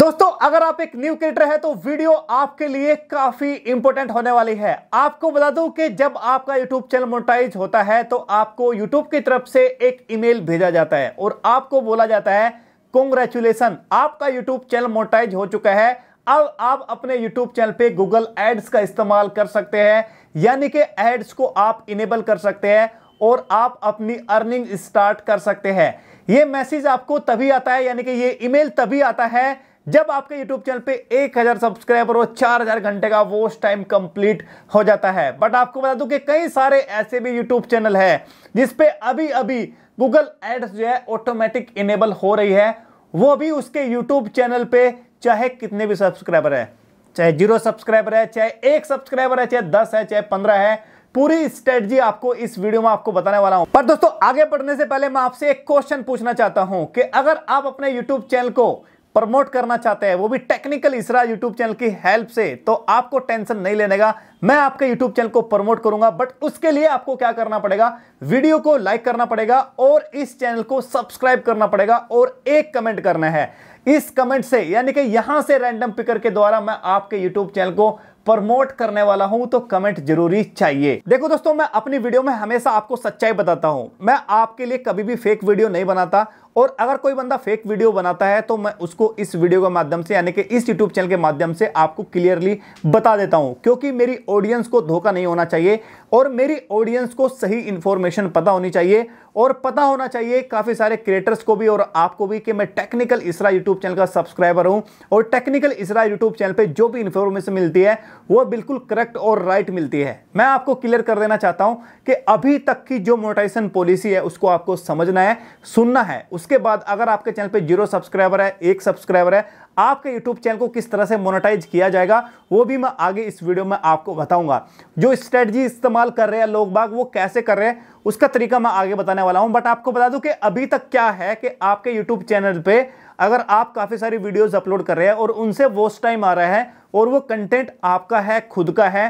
दोस्तों अगर आप एक न्यू क्रिएटर है तो वीडियो आपके लिए काफी इंपोर्टेंट होने वाली है आपको बता दूं कि जब आपका यूट्यूब चैनल मोनेटाइज होता है तो आपको यूट्यूब की तरफ से एक ईमेल भेजा जाता है और आपको बोला जाता है कॉन्ग्रेचुलेसन आपका यूट्यूब चैनल मोनेटाइज हो चुका है अब आप अपने यूट्यूब चैनल पे गूगल एड्स का इस्तेमाल कर सकते हैं यानी कि एड्स को आप इनेबल कर सकते हैं और आप अपनी अर्निंग स्टार्ट कर सकते हैं ये मैसेज आपको तभी आता है यानी कि ये ईमेल तभी आता है जब आपके YouTube चैनल पे 1000 सब्सक्राइबर और 4000 घंटे का वॉच टाइम कंप्लीट हो जाता है बट आपको बता दूं कि कई सारे ऐसे भी YouTube चैनल है जिसपे अभी अभी गूगल एड्स जो है ऑटोमेटिक इनेबल हो रही है वो भी उसके यूट्यूब चैनल पे चाहे कितने भी सब्सक्राइबर है चाहे जीरो सब्सक्राइबर है चाहे एक सब्सक्राइबर है चाहे दस है चाहे पंद्रह है पूरी स्ट्रेटजी आपको इस वीडियो में आपको बताने वाला हूं पर दोस्तों आगे बढ़ने से पहले मैं आपसे एक क्वेश्चन पूछना चाहता हूं कि अगर आप अपने यूट्यूब चैनल को प्रमोट करना चाहते हैं वो भी टेक्निकल इसरा यूट्यूब चैनल की हेल्प से तो आपको टेंशन नहीं लेने का मैं आपके यूट्यूब चैनल को प्रमोट करूंगा बट उसके लिए आपको क्या करना पड़ेगा वीडियो को लाइक करना पड़ेगा और इस चैनल को सब्सक्राइब करना पड़ेगा और एक कमेंट करना है इस कमेंट से यानी कि यहां से रैंडम पिकर के द्वारा मैं आपके यूट्यूब चैनल को प्रमोट करने वाला हूं तो कमेंट जरूरी चाहिए देखो दोस्तों मैं अपनी वीडियो में हमेशा आपको सच्चाई बताता हूं मैं आपके लिए कभी भी फेक वीडियो नहीं बनाता और अगर कोई बंदा फेक वीडियो बनाता है तो मैं उसको इस वीडियो के माध्यम से यानी कि इस यूट्यूब चैनल के माध्यम से आपको क्लियरली बता देता हूं क्योंकि मेरी ऑडियंस को धोखा नहीं होना चाहिए और मेरी ऑडियंस को सही इन्फॉर्मेशन पता होनी चाहिए और पता होना चाहिए काफ़ी सारे क्रिएटर्स को भी और आपको भी कि मैं टेक्निकल इसरा यूट्यूब चैनल का सब्सक्राइबर हूं और टेक्निकल इसरा यूट्यूब चैनल पे जो भी इन्फॉर्मेशन मिलती है वो बिल्कुल करेक्ट और राइट मिलती है मैं आपको क्लियर कर देना चाहता हूं कि अभी तक की जो मोटाइजेशन पॉलिसी है उसको आपको समझना है सुनना है उसके बाद अगर आपके चैनल पर जीरो सब्सक्राइबर है एक सब्सक्राइबर है आपके यूट्यूब चैनल को किस तरह से मोनेटाइज किया जाएगा वो भी मैं आगे इस वीडियो में आपको बताऊंगा जो स्ट्रेटजी इस्तेमाल कर रहे हैं लोग बाग वो कैसे कर रहे हैं उसका तरीका मैं आगे बताने वाला हूं बट आपको बता दूं कि अभी तक क्या है कि आपके यूट्यूब चैनल पर अगर आप काफ़ी सारी वीडियोज़ अपलोड कर रहे हैं और उनसे वोस्ट टाइम आ रहा है और वो कंटेंट आपका है खुद का है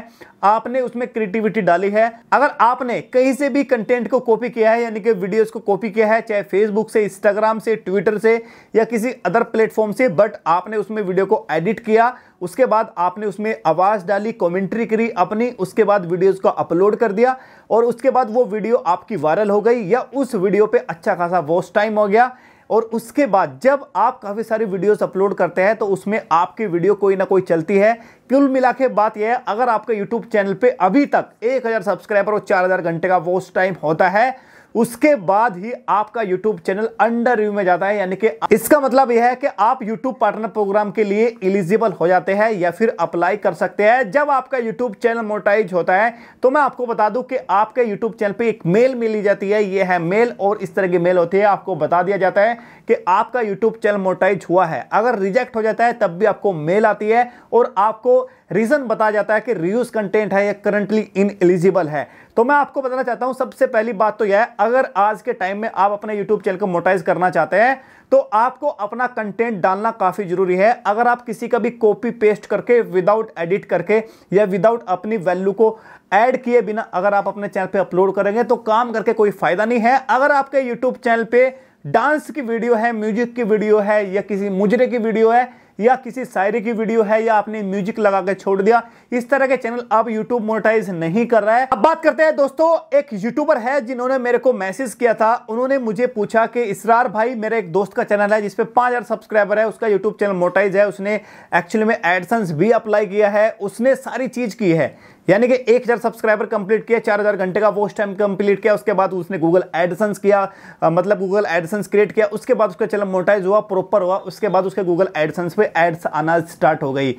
आपने उसमें क्रिएटिविटी डाली है अगर आपने कहीं से भी कंटेंट को कॉपी किया है यानी कि वीडियोस को कॉपी किया है चाहे फेसबुक से इंस्टाग्राम से ट्विटर से या किसी अदर प्लेटफॉर्म से बट आपने उसमें वीडियो को एडिट किया उसके बाद आपने उसमें आवाज़ डाली कमेंट्री करी अपनी उसके बाद वीडियोस को अपलोड कर दिया और उसके बाद वो वीडियो आपकी वायरल हो गई या उस वीडियो पे अच्छा खासा वॉस्ट टाइम हो गया और उसके बाद जब आप काफ़ी सारी वीडियोस अपलोड करते हैं तो उसमें आपकी वीडियो कोई ना कोई चलती है कुल मिला के बात यह है अगर आपके यूट्यूब चैनल पर अभी तक एक हज़ार सब्सक्राइबर और चार हज़ार घंटे का वॉच टाइम होता है उसके बाद ही आपका यूट्यूब चैनल अंडर रिव्यू में जाता है यानी कि इसका मतलब यह है कि आप यूट्यूब पार्टनर प्रोग्राम के लिए एलिजिबल हो जाते हैं या फिर अप्लाई कर सकते हैं जब आपका यूट्यूब चैनल मोटाइज होता है तो मैं आपको बता दूं कि आपके यूट्यूब चैनल पर एक मेल मिली जाती है यह है मेल और इस तरह की मेल होती है आपको बता दिया जाता है कि आपका यूट्यूब चैनल मोटाइज हुआ है अगर रिजेक्ट हो जाता है तब भी आपको मेल आती है और आपको रीज़न बताया जाता है कि रियूज कंटेंट है या करंटली इन एलिजिबल है तो मैं आपको बताना चाहता हूं सबसे पहली बात तो यह है अगर आज के टाइम में आप अपने यूट्यूब चैनल को मोटाइज करना चाहते हैं तो आपको अपना कंटेंट डालना काफ़ी ज़रूरी है अगर आप किसी का भी कॉपी पेस्ट करके विदाउट एडिट करके या विदाउट अपनी वैल्यू को ऐड किए बिना अगर आप अपने चैनल पर अपलोड करेंगे तो काम करके कोई फ़ायदा नहीं है अगर आपके यूट्यूब चैनल पर डांस की वीडियो है म्यूजिक की वीडियो है या किसी मुजरे की वीडियो है या किसी शायरी की वीडियो है या आपने म्यूजिक लगा के छोड़ दिया इस तरह के चैनल आप यूट्यूब मोनेटाइज नहीं कर रहा है अब बात करते हैं दोस्तों एक यूट्यूबर है जिन्होंने मेरे को मैसेज किया था उन्होंने मुझे पूछा कि इसरार भाई मेरे एक दोस्त का चैनल है जिसपे पांच सब्सक्राइबर है उसका यूट्यूब चैनल मोटाइज है उसने एक्चुअली में एडसन्स भी अप्लाई किया है उसने सारी चीज की है यानी कि एक हज़ार सब्सक्राइबर कंप्लीट किया चार हज़ार घंटे का वॉच टाइम कंप्लीट किया उसके बाद उसने गूगल एडसेंस किया आ, मतलब गूगल एडसेंस क्रिएट किया उसके बाद उसका चैनल मोटाइज हुआ प्रॉपर हुआ उसके बाद उसके गूगल एडसेंस पे एड्स आना स्टार्ट हो गई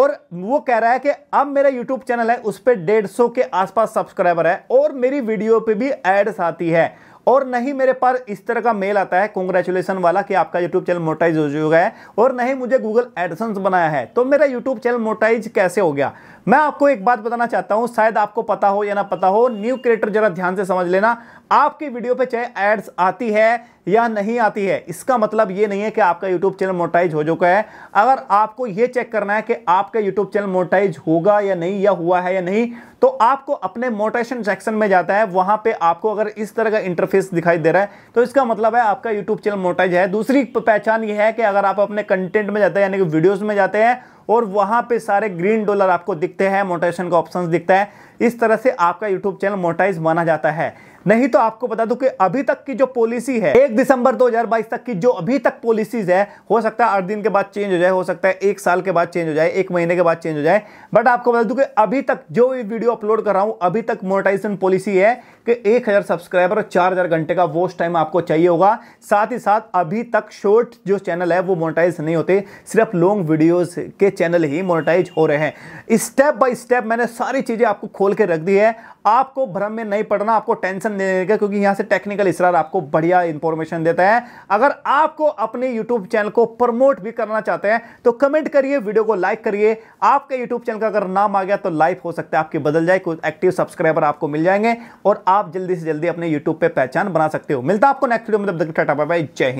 और वो कह रहा है कि अब मेरा यूट्यूब चैनल है उस पर डेढ़ सौ के आसपास सब्सक्राइबर है और मेरी वीडियो पर भी एड्स आती है और नहीं मेरे पास इस तरह का मेल आता है कॉन्ग्रेचुलेसन वाला कि आपका यूट्यूब चैनल मोटाइज हो चुका है और नहीं मुझे गूगल एडसेंस बनाया है तो मेरा यूट्यूब चैनल मोटाइज कैसे हो गया मैं आपको एक बात बताना चाहता हूं शायद आपको पता हो या ना पता हो न्यू क्रिएटर जरा ध्यान से समझ लेना आपकी वीडियो पे चाहे एड्स आती है या नहीं आती है इसका मतलब ये नहीं है कि आपका यूट्यूब चैनल मोटाइज हो चुका है अगर आपको ये चेक करना है कि आपका यूट्यूब चैनल मोटाइज होगा या नहीं या हुआ है या नहीं तो आपको अपने मोटेशन सेक्शन में जाता है वहां पे आपको अगर इस तरह का इंटरफेस दिखाई दे रहा है तो इसका मतलब है आपका यूट्यूब चैनल मोटाइज है दूसरी पहचान यह है कि अगर आप अपने कंटेंट में जाते हैं यानी कि वीडियोज में जाते हैं और वहां पे सारे ग्रीन डॉलर आपको दिखते हैं मोटेशन का ऑप्शन दिखता है इस तरह से आपका यूट्यूब चैनल मोटाइज माना जाता है नहीं तो आपको बता दूं कि अभी तक की जो पॉलिसी है एक दिसंबर 2022 तक की जो अभी तक पॉलिसीज है हो सकता है आठ दिन के बाद चेंज हो जाए हो सकता है एक साल के बाद चेंज हो जाए एक महीने के बाद चेंज हो जाए बट आपको बता दूं कि अभी तक जो भी वीडियो अपलोड कर रहा हूं अभी तक मोनेटाइजेशन पॉलिसी है कि एक हजार सब्सक्राइबर और चार हजार घंटे का वॉच टाइम आपको चाहिए होगा साथ ही साथ अभी तक शॉर्ट जो चैनल है वो मोनिटाइज नहीं होते सिर्फ लॉन्ग वीडियोज के चैनल ही मोनिटाइज हो रहे हैं स्टेप बाय स्टेप मैंने सारी चीजें आपको खोल खोल के रख दी है आपको भ्रम में नहीं पड़ना आपको टेंशन नहीं देगा क्योंकि यहां से टेक्निकल इसरार आपको बढ़िया इंफॉर्मेशन देता है अगर आपको अपने यूट्यूब चैनल को प्रमोट भी करना चाहते हैं तो कमेंट करिए वीडियो को लाइक करिए आपके यूट्यूब चैनल का अगर नाम आ गया तो लाइव हो सकता है आपकी बदल जाए कुछ एक्टिव सब्सक्राइबर आपको मिल जाएंगे और आप जल्दी से जल्दी अपने यूट्यूब पर पहचान बना सकते हो मिलता आपको नेक्स्ट वीडियो में जय हिंद